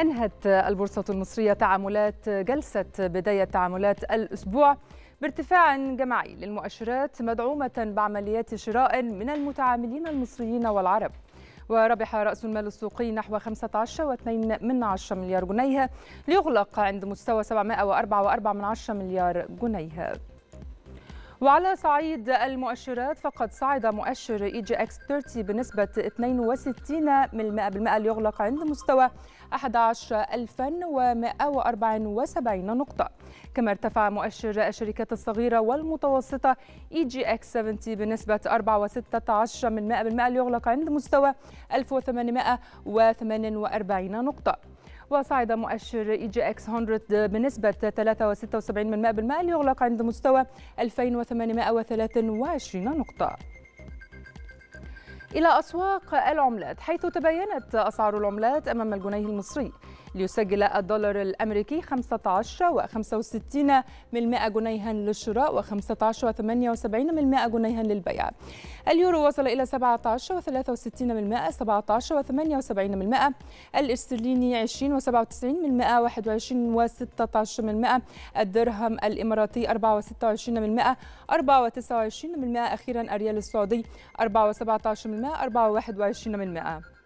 أنهت البورصة المصرية تعاملات جلسة بداية تعاملات الأسبوع بارتفاع جماعي للمؤشرات مدعومة بعمليات شراء من المتعاملين المصريين والعرب وربح رأس المال السوقي نحو 15.2 مليار جنيه ليغلق عند مستوى 704.4 مليار جنيه وعلى صعيد المؤشرات فقد صعد مؤشر اي جي اكس 30 بنسبة 62% ليغلق عند مستوى 11174 نقطة كما ارتفع مؤشر الشركات الصغيرة والمتوسطة اي جي اكس 70 بنسبة 4.16% ليغلق عند مستوى 1848 نقطة وصعد مؤشر اي جي اكس 100 بنسبة 3.76% ليغلق عند مستوى 2823 نقطة إلى أسواق العملات حيث تباينت أسعار العملات أمام الجنيه المصري ليسجل الدولار الأمريكي 15 و65 جنيها للشراء و15 و78 جنيها للبيع اليورو وصل إلى 17 و63 من 17 و78 المائة الاسترليني 20 و97 من 21 و16 المائة الدرهم الإماراتي 4.26 من 24 من أخيرا الريال السعودي 4.17 من المائة و من المائة